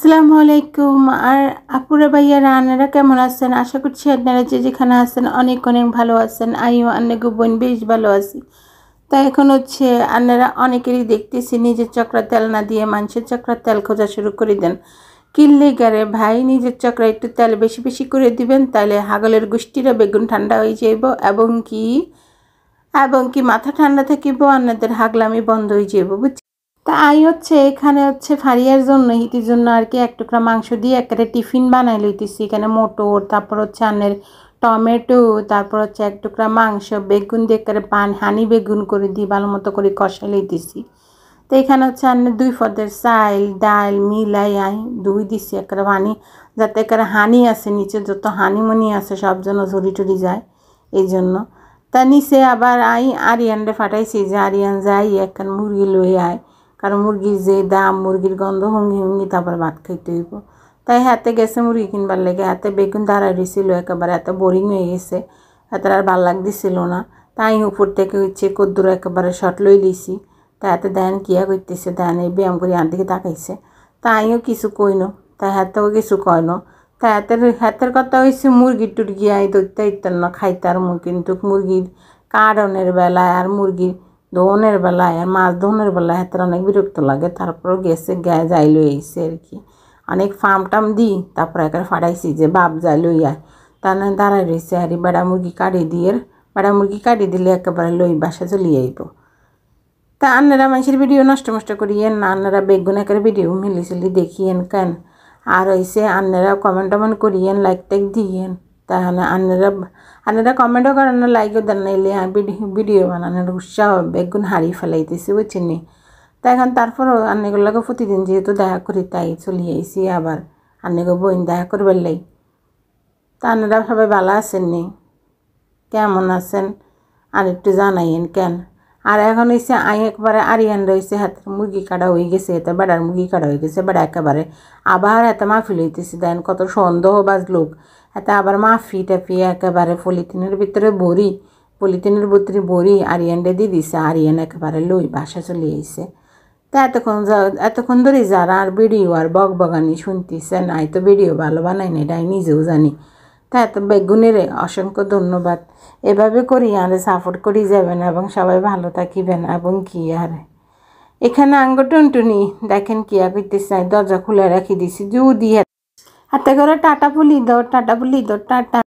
আসসালামু আলাইকুম আর আপুরা ভাইয়া রানারা কেমন আছেন আশা করছি আপনারা যে যেখানে আছেন অনেক অনেক ভালো আছেন আইও গো বোন বেশ ভালো আছি তা এখন হচ্ছে আপনারা অনেকেরই দেখতেছি নিজের চক্রা তেল না দিয়ে মানুষের চক্রা তেল খোঁজা শুরু করে দেন কিনলে গারে ভাই নিজের চক্রা একটু তেল বেশি বেশি করে দিবেন তাহলে হাগলের গোষ্ঠীরা বেগুন ঠান্ডা হয়ে যাইব এবং কি এবং কি মাথা ঠান্ডা থাকিব আপনাদের হাগলামি বন্ধ হয়ে যাব বুঝছেন তা আই হচ্ছে এখানে হচ্ছে ফারিয়ার জন্য হিতির জন্য আর কি এক টুকরা মাংস দিয়ে একটা টিফিন বানাই লইতেছি এখানে মোটর তারপর হচ্ছে আনের টমেটো তারপর হচ্ছে এক টুকরা মাংস বেগুন দিয়ে একটা পান হানি বেগুন করে দিয়ে ভালো মতো করে কষাই লইতেছি তো এখানে হচ্ছে আনে দুই পদের চাইল ডাল মিলাই আই দুই দিছি একটা হানি যাতে একটা হানি আছে নিচে যত হানিমনি আছে সব যেন ঝুড়ি টুরি যায় এই জন্য তা নিচে আবার আই আরিয়ানরে ফাটাইছি যে আরিয়ান যাই একখান মুরগি লয়ে আয় কারণ মুরগির যে দাম মুরগির গন্ধ হঙ্গি হঙ্গি তারপর ভাত খাইতে হইব তাই হাতে গেছে মুরগি কিনবার লেগে হাতে বেগুন দাঁড়াই রয়েছিল একেবারে এত বোরিং হয়ে গেছে এত আর ভাল লাগতেছিল না তাই উপর থেকে হচ্ছে কদ্দুর একেবারে শট লই দিছি তাই হাতে দেন কিয়া করতেছে দেন এই ব্যায়াম করে আর দিকে তাকাইছে তাইও কিছু কইন তাই হাতেও কিছু কইন তাই হাতের হাতের কথা হয়েছে মুরগি টুরগি আই দৈত্য ইত্যান্ন খাইতার কিন্তু মুরগির কারণের বেলায় আর মুরগির দোহনের বেলায় আর মাছ দোহনের বেলায় তার অনেক বিরক্ত লাগে তারপরও গেছে গায়ে যাই লই আর কি অনেক ফার্ম টাম দিই তারপরে একবার ফাড়াইছি যে বাপ যাই লই তার না দাঁড়ায় রয়েছে আর বেড়া মুরগি কাটি দিয়ে বেড়া মুরগি কাটি দিলে একেবারে লই বাসা চলিয়ে আইব তা আন্নারা মানুষের ভিডিও নষ্ট মষ্ট করিয়েন না আন্নারা বেগুন একের ভিডিও মিলি সিলি দেখিয়েন কেন আর হইছে আন্নারা কমেন্ট টমেন্ট করিয়েন লাইক টাইক দিয়েন তাহলে আন্নারা আন্নারা কমেন্টও করেন না লাইকও দেন না এলে ভিডিও বানানোর উৎসাহ বেগুন হারিয়ে ফেলাইতেছি বুঝছেন নি তা এখন তারপরও আন্নিগুলোকে প্রতিদিন যেহেতু দেখা করি তাই চলি আইসি আবার আন্নিকে বইন দেখা করবার লাই তা আন্নারা সবাই ভালো আসেননি কেমন আছেন আর একটু জানাইন কেন আর এখন হয়েছে আই একবারে আরিয়ান রয়েছে হাতের মুরগি কাটা হয়ে গেছে এতে বেড়ার মুরগি কাটা হয়ে গেছে বেড়া একেবারে আবার এতে মাফি হইতেছে দেন কত বাজ লোক এতে আবার মাফি টাফি একেবারে পলিথিনের ভিতরে ভরি পলিথিনের ভিতরে ভরি আরিয়ানটা দিয়ে দিছে আরিয়ান একেবারে লই বাসা চলে আইছে তা এতক্ষণ যা এতক্ষণ ধরে যারা আর ভিডিও আর বক বগানি শুনতেছে নাই তো ভিডিও ভালো বানায় নাই এটা নিজেও জানি হ্যাঁ, তা এত বেগুনের অসংখ্য ধন্যবাদ এভাবে করি আর সাপোর্ট করি যাবেন এবং সবাই ভালো থাকিবেন এবং কি আর এখানে আঙ্গ টুনটুনি দেখেন কি করতেছে দরজা খুলে রাখি দিছি জু দিয়ে হাতে করে টাটা পুলি দৌড় টাটা পুলি দৌড় টাটা